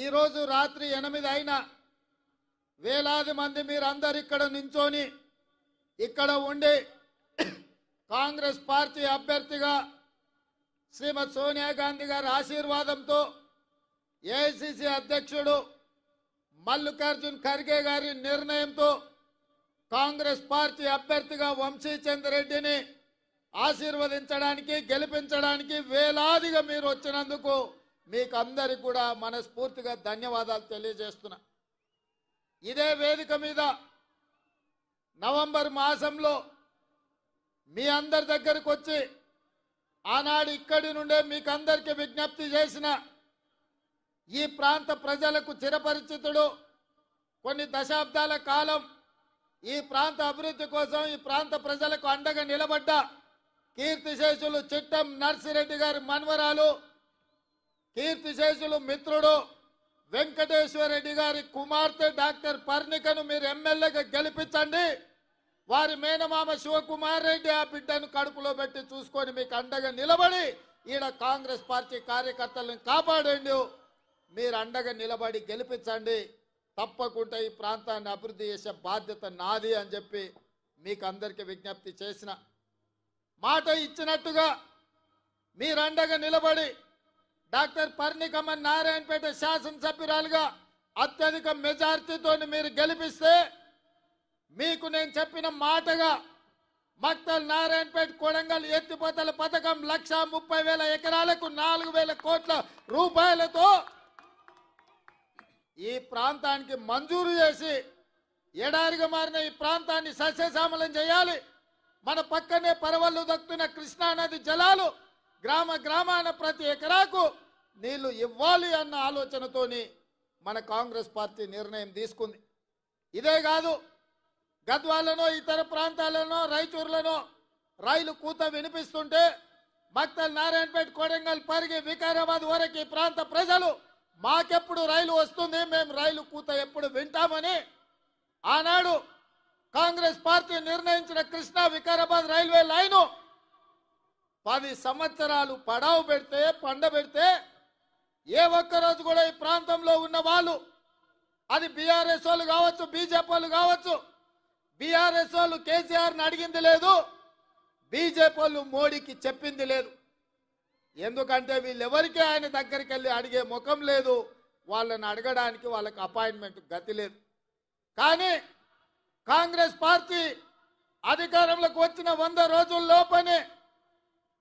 ఈరోజు రాత్రి ఎనిమిది అయినా వేలాది మంది మీరందరు ఇక్కడ నించోని ఇక్కడ ఉండి కాంగ్రెస్ పార్టీ అభ్యర్థిగా శ్రీమతి సోనియా గాంధీ గారి ఆశీర్వాదంతో ఏఐసిసి అధ్యక్షుడు మల్లికార్జున్ ఖర్గే గారి నిర్ణయంతో కాంగ్రెస్ పార్టీ అభ్యర్థిగా వంశీ రెడ్డిని ఆశీర్వదించడానికి గెలిపించడానికి వేలాదిగా మీరు వచ్చినందుకు మీకు అందరికి కూడా మనస్ఫూర్తిగా ధన్యవాదాలు తెలియజేస్తున్నా ఇదే వేదిక మీద నవంబర్ మాసంలో మీ అందరి దగ్గరకు వచ్చి ఆనాడు ఇక్కడి నుండే మీకు అందరికీ విజ్ఞప్తి చేసిన ఈ ప్రాంత ప్రజలకు చిరపరిచితుడు కొన్ని దశాబ్దాల కాలం ఈ ప్రాంత అభివృద్ధి కోసం ఈ ప్రాంత ప్రజలకు అండగా నిలబడ్డ కీర్తిశేషులు చిట్టం నర్సిరెడ్డి గారి మన్వరాలు కీర్తిశేషులు మిత్రుడు వెంకటేశ్వర రెడ్డి గారి కుమార్తె డాక్టర్ పర్ణికను మీరు ఎమ్మెల్యేగా గెలిపించండి వారి మేనమామ శివకుమార్ రెడ్డి ఆ బిడ్డను కడుపులో పెట్టి చూసుకొని మీకు అండగా నిలబడి ఈడ కాంగ్రెస్ పార్టీ కార్యకర్తలను కాపాడండి మీరు అండగా నిలబడి గెలిపించండి తప్పకుండా ఈ ప్రాంతాన్ని అభివృద్ధి చేసే బాధ్యత నాది అని చెప్పి మీకు అందరికీ విజ్ఞప్తి చేసిన మాట ఇచ్చినట్టుగా మీరు అండగా నిలబడి డాక్టర్ పర్ణికమన్ నారాయణపేట శాసనసభ్యురాలుగా అత్యధిక మెజార్టీతో మీరు గెలిపిస్తే మీకు నేను చెప్పిన మాటగా మక్తల్ నారాయణపేట కొడంగల్ ఎత్తిపోతల పథకం లక్ష ముప్పై వేల ఎకరాలకు నాలుగు వేల కోట్ల రూపాయలతో ఈ ప్రాంతానికి మంజూరు చేసి ఎడారిగా మారిన ఈ ప్రాంతాన్ని సస్యశ్యామలం చేయాలి మన పక్కనే పరవళ్ళు దక్కుతున్న కృష్ణానది జలాలు గ్రామ గ్రామాన ప్రతి ఎకరాకు నీళ్లు ఇవ్వాలి అన్న ఆలోచనతోని మన కాంగ్రెస్ పార్టీ నిర్ణయం తీసుకుంది ఇదే కాదు గద్వాలనో ఇతర ప్రాంతాలనో రైచూర్లను రైలు కూత వినిపిస్తుంటే మక్తల్ నారాయణపేట కోడంగల్ పరిగి వికారాబాద్ వరకు ప్రాంత ప్రజలు మాకెప్పుడు రైలు వస్తుంది మేము రైలు కూత ఎప్పుడు వింటామని ఆనాడు కాంగ్రెస్ పార్టీ నిర్ణయించిన కృష్ణా వికారాబాద్ రైల్వే లైను పది సంవత్సరాలు పడావు పెడితే పండ పెడితే ఏ ఒక్కరోజు కూడా ఈ ప్రాంతంలో ఉన్న వాళ్ళు అది బీఆర్ఎస్ వాళ్ళు కావచ్చు బీజేపీ వాళ్ళు కావచ్చు బీఆర్ఎస్ వాళ్ళు కేసీఆర్ని అడిగింది లేదు బీజేపీ వాళ్ళు మోడీకి చెప్పింది లేదు ఎందుకంటే వీళ్ళెవరికీ ఆయన దగ్గరికి వెళ్ళి అడిగే ముఖం లేదు వాళ్ళని అడగడానికి వాళ్ళకి అపాయింట్మెంట్ గతి లేదు కానీ కాంగ్రెస్ పార్టీ అధికారంలోకి వచ్చిన వంద రోజుల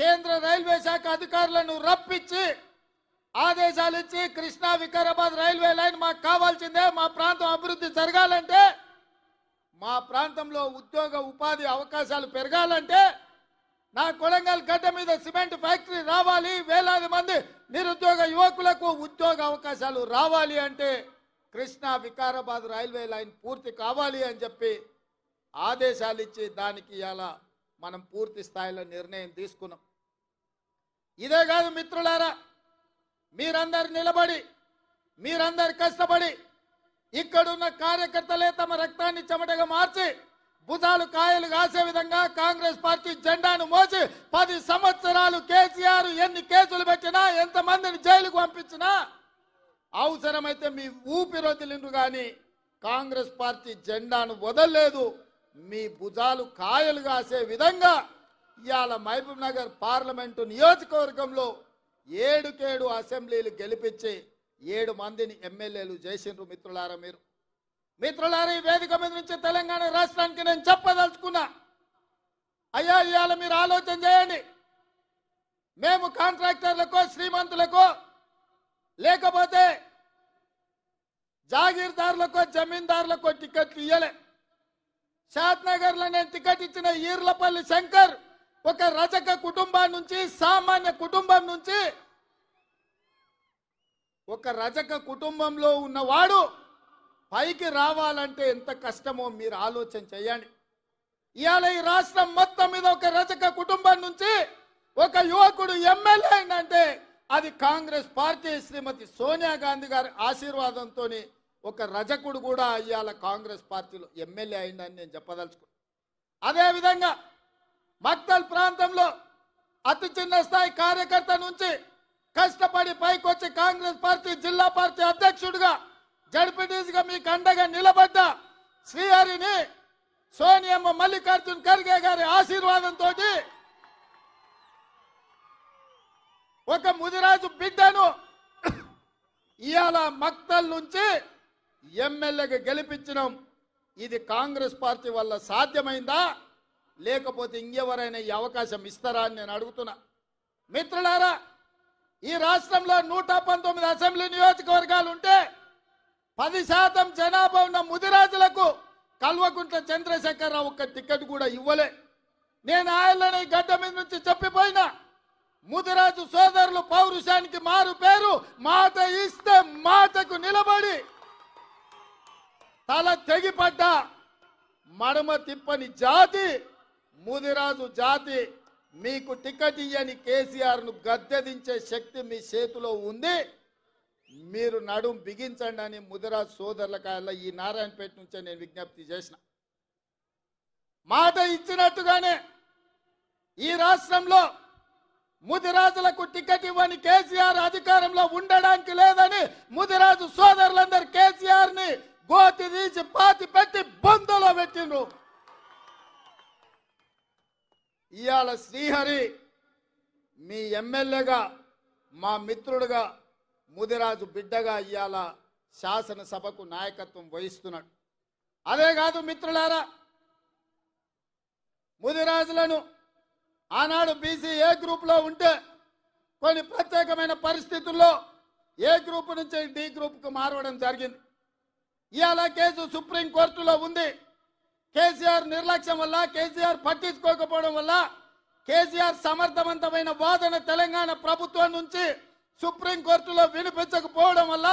కేంద్ర రైల్వే శాఖ అధికారులను రప్పించి ఆదేశాలు ఇచ్చి కృష్ణా వికారాబాద్ రైల్వే లైన్ మాకు కావాల్సిందే మా ప్రాంతం అభివృద్ధి జరగాలంటే మా ప్రాంతంలో ఉద్యోగ ఉపాధి అవకాశాలు పెరగాలంటే నా కొడంగల్ గడ్డ మీద సిమెంట్ ఫ్యాక్టరీ రావాలి వేలాది మంది నిరుద్యోగ యువకులకు ఉద్యోగ అవకాశాలు రావాలి అంటే కృష్ణా వికారాబాద్ రైల్వే లైన్ పూర్తి కావాలి అని చెప్పి ఆదేశాలు ఇచ్చి దానికి ఇలా మనం పూర్తి స్థాయిలో నిర్ణయం తీసుకున్నాం ఇదే కాదు మిత్రులారా మీరందరు నిలబడి మీరందరు కష్టపడి ఇక్కడున్న కార్యకర్తలే తమ రక్తాన్ని చెమటగా మార్చి భుజాలు కాయలు కాసే విధంగా కాంగ్రెస్ పార్టీ జెండాను మోసి పది సంవత్సరాలు కేసీఆర్ ఎన్ని కేసులు పెట్టినా ఎంతమందిని జైలుకు పంపించినా అవసరమైతే మీ ఊపిరొదిలిండు కానీ కాంగ్రెస్ పార్టీ జెండాను వదలలేదు మీ భుజాలు కాయలు కాసే విధంగా ఇవాళ మహబూబ్ నగర్ పార్లమెంటు నియోజకవర్గంలో ఏడుకేడు అసెంబ్లీలు గెలిపించి ఏడు మందిని ఎమ్మెల్యేలు చేసిండ్రు మిత్రులారా మీరు మిత్రులారా ఈ వేదిక మీద నుంచి తెలంగాణ రాష్ట్రానికి నేను చెప్పదలుచుకున్నా అయ్యా ఇవాళ మీరు ఆలోచన చేయండి మేము కాంట్రాక్టర్లకో శ్రీమంతులకు లేకపోతే జాగీర్దారులకు జమీందారులకు టికెట్లు ఇయ్యలే నగర్లో నేను టికెట్ ఇచ్చిన ఈర్లపల్లి శంకర్ ఒక రజక కుటుంబం నుంచి సామాన్య కుటుంబం నుంచి ఒక రజక కుటుంబంలో ఉన్నవాడు పైకి రావాలంటే ఎంత కష్టమో మీరు ఆలోచన చేయండి ఇవాళ ఈ రాష్ట్రం మొత్తం మీద ఒక రజక కుటుంబం నుంచి ఒక యువకుడు ఎమ్మెల్యే అయిందంటే అది కాంగ్రెస్ పార్టీ శ్రీమతి సోనియా గాంధీ గారి ఆశీర్వాదంతో ఒక రజకుడు కూడా ఇవాళ కాంగ్రెస్ పార్టీలో ఎమ్మెల్యే అయిందని నేను చెప్పదలుచుకున్నాను అదేవిధంగా మక్తల్ ప్రాంతంలో అతి చిన్న స్థాయి కార్యకర్త నుంచి కష్టపడి పైకొచ్చి కాంగ్రెస్ పార్టీ జిల్లా పార్టీ అధ్యక్షుడిగా జడ్పీటీసీగా మీ అండగా నిలబడ్డ శ్రీహరిని సోనియమ్మ మల్లికార్జున్ ఖర్గే గారి ఆశీర్వాదంతో ఒక ముదిరాజు బిడ్డను ఇవాళ మక్తల్ నుంచి ఎమ్మెల్యేగా గెలిపించడం ఇది కాంగ్రెస్ పార్టీ వల్ల సాధ్యమైందా లేకపోతే ఇంకెవరైనా ఈ అవకాశం ఇస్తారా అని నేను అడుగుతున్నా మిత్రులారా ఈ రాష్ట్రంలో నూట పంతొమ్మిది అసెంబ్లీ నియోజకవర్గాలు ఉంటే పది శాతం జనాభా ఉన్న ముదిరాజులకు కల్వకుంట్ల చంద్రశేఖరరావు ఒక్క టికెట్ కూడా ఇవ్వలే నేను ఆయన గడ్డ మీద నుంచి చెప్పిపోయినా ముదిరాజు సోదరులు పౌరుషానికి మారు పేరు మాట ఇస్తే మాటకు నిలబడి తల తెగిపడ్డ మడమ తిప్పని జాతి ముదిరాజు జాతి మీకు టికెట్ ఇయ్యని కేసీఆర్ను గద్దెదించే శక్తి మీ చేతిలో ఉంది మీరు నడుం బిగించండి అని ముదిరాజు కాయల ఈ నారాయణపేట నుంచే నేను విజ్ఞప్తి చేసిన మాట ఇచ్చినట్టుగానే ఈ రాష్ట్రంలో ముదిరాజులకు టికెట్ ఇవ్వని కేసీఆర్ అధికారంలో ఉండడానికి లేదని ముదిరాజు సోదరులందరూ కేసీఆర్ ని గోతి తీసి పాతి పెట్టి బొందలో పెట్టిండ్రు ఇవాళ శ్రీహరి మీ ఎమ్మెల్యేగా మా మిత్రుడుగా ముదిరాజు బిడ్డగా ఇవాళ శాసనసభకు నాయకత్వం వహిస్తున్నాడు అదే కాదు మిత్రులారా ముదిరాజులను ఆనాడు బీసీ ఏ గ్రూప్లో ఉంటే కొన్ని ప్రత్యేకమైన పరిస్థితుల్లో ఏ గ్రూప్ నుంచి డి గ్రూప్కు మారవడం జరిగింది ఇవాళ కేసు సుప్రీంకోర్టులో ఉంది కేసీఆర్ నిర్లక్ష్యం వల్ల కేసీఆర్ పట్టించుకోకపోవడం వల్ల కేసీఆర్ సమర్థవంతమైన వాదన తెలంగాణ ప్రభుత్వం నుంచి సుప్రీంకోర్టులో వినిపించకపోవడం వల్ల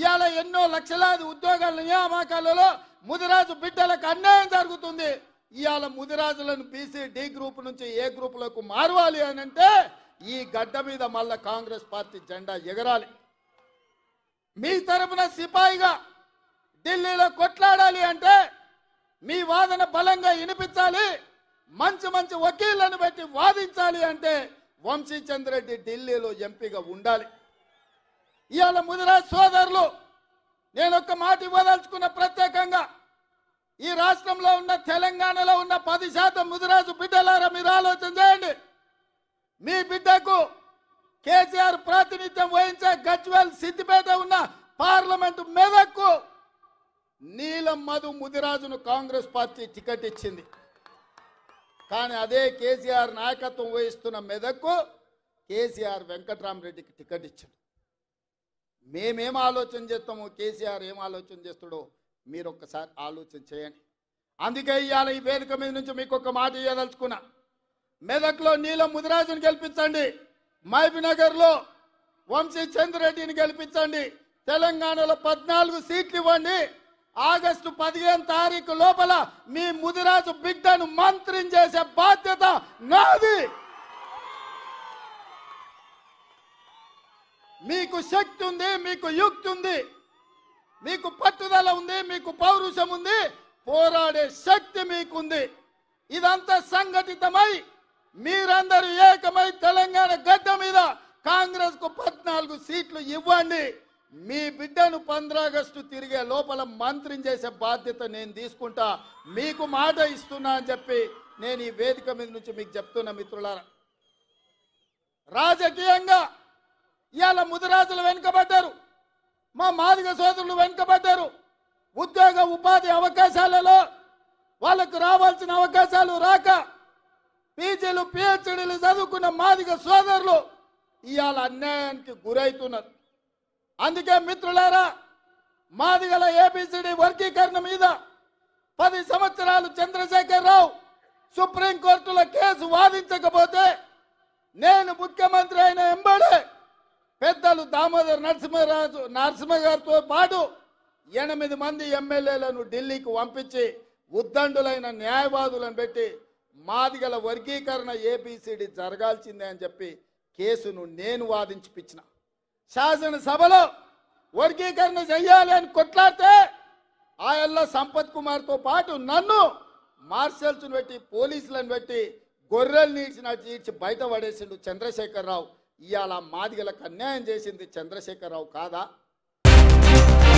ఇవాళ ఎన్నో లక్షలాది ఉద్యోగాల నియామకాలలో ముదిరాజు బిడ్డలకు అన్యాయం జరుగుతుంది ఇవాళ ముదిరాజులను బీసీ డి గ్రూప్ నుంచి ఏ గ్రూపులకు మారవాలి అని అంటే ఈ గడ్డ మీద మళ్ళా కాంగ్రెస్ పార్టీ జెండా ఎగరాలి మీ తరపున సిపాయిగా ఢిల్లీలో కొట్లాడాలి అంటే మీ వాదన బలంగా వినిపించాలి మంచి మంచి వకీళ్లను పెట్టి వాదించాలి అంటే వంశీ చంద్రెడ్డి ఢిల్లీలో ఎంపీగా ఉండాలి ఇవాళ ముదిరాజ్ సోదరులు నేను ఒక మాట ఇవ్వదలుచుకున్న ప్రత్యేకంగా ఈ రాష్ట్రంలో ఉన్న తెలంగాణలో ఉన్న పది శాతం ముదిరాజు బిడ్డలారా మీరు ఆలోచన చేయండి మీ బిడ్డకు కేసీఆర్ ప్రాతినిధ్యం వహించే గజ్వేల్ సిద్దిపేట ఉన్న పార్లమెంటు మెదక్కు నీలం మధు ముదిరాజును కాంగ్రెస్ పార్టీ టికెట్ ఇచ్చింది కానీ అదే కేసీఆర్ నాయకత్వం వహిస్తున్న మెదక్కు కేసీఆర్ వెంకట్రామరెడ్డికి టికెట్ ఇచ్చాడు మేమేం ఆలోచన చేస్తాము కేసీఆర్ ఏం ఆలోచన చేస్తాడో మీరు ఒక్కసారి ఆలోచన చేయండి అందుకే ఇవాళ ఈ వేదిక మీద నుంచి మీకు ఒక మాట ఇవ్వదలుచుకున్నా మెదక్లో నీలం ముదిరాజును గెలిపించండి మైబీనగర్లో వంశీ చంద్రెడ్డిని గెలిపించండి తెలంగాణలో పద్నాలుగు సీట్లు ఇవ్వండి ఆగస్టు పదిహేను తారీఖు లోపల మీ ముదిరాజు బిడ్డను మంత్రి చేసే బాధ్యత నాది మీకు శక్తి ఉంది మీకు యుక్తి ఉంది మీకు పట్టుదల ఉంది మీకు పౌరుషం ఉంది పోరాడే శక్తి మీకుంది ఇదంతా సంఘటితమై మీరందరూ ఏకమై తెలంగాణ గడ్డ మీద కాంగ్రెస్ కు పద్నాలుగు సీట్లు ఇవ్వండి మీ బిడ్డను పంద్రాగస్టు తిరిగే లోపల మంత్రిని చేసే బాధ్యత నేను తీసుకుంటా మీకు మాట ఇస్తున్నా అని చెప్పి నేను ఈ వేదిక మీద నుంచి మీకు చెప్తున్నా మిత్రులారా రాజకీయంగా ఇవాళ ముదిరాజులు వెనుకబడ్డారు మా మాదిగ సోదరులు వెనుకబడ్డారు ఉద్యోగ ఉపాధి అవకాశాలలో వాళ్ళకు రావాల్సిన అవకాశాలు రాక పీజీలు పిహెచ్డీలు చదువుకున్న మాదిగ సోదరులు ఇవాళ అన్యాయానికి గురవుతున్నారు అందుకే మిత్రులారా మాది గల ఏబిసిడి వర్గీకరణ మీద పది సంవత్సరాలు చంద్రశేఖర్ రావు సుప్రీంకోర్టుల కేసు వాదించకపోతే నేను ముఖ్యమంత్రి అయిన ఎంబడే పెద్దలు దామోదర్ నరసింహరాజు నరసింహ గారితో పాటు ఎనిమిది మంది ఎమ్మెల్యేలను ఢిల్లీకి పంపించి ఉద్దండులైన న్యాయవాదులను పెట్టి మాదిగల వర్గీకరణ ఏబిసిడి జరగాల్సిందే అని చెప్పి కేసును నేను వాదించిపించిన శాసనసభలో వర్గీకరణ చెయ్యాలి అని కొట్లాడితే ఆయల్ల సంపత్ కుమార్తో పాటు నన్ను మార్షల్స్ను పెట్టి పోలీసులను పెట్టి గొర్రెలు నీడ్చి నడిచి బయట పడేసిండు చంద్రశేఖరరావు ఇవాళ మాదిగలకు అన్యాయం చేసింది చంద్రశేఖరరావు కాదా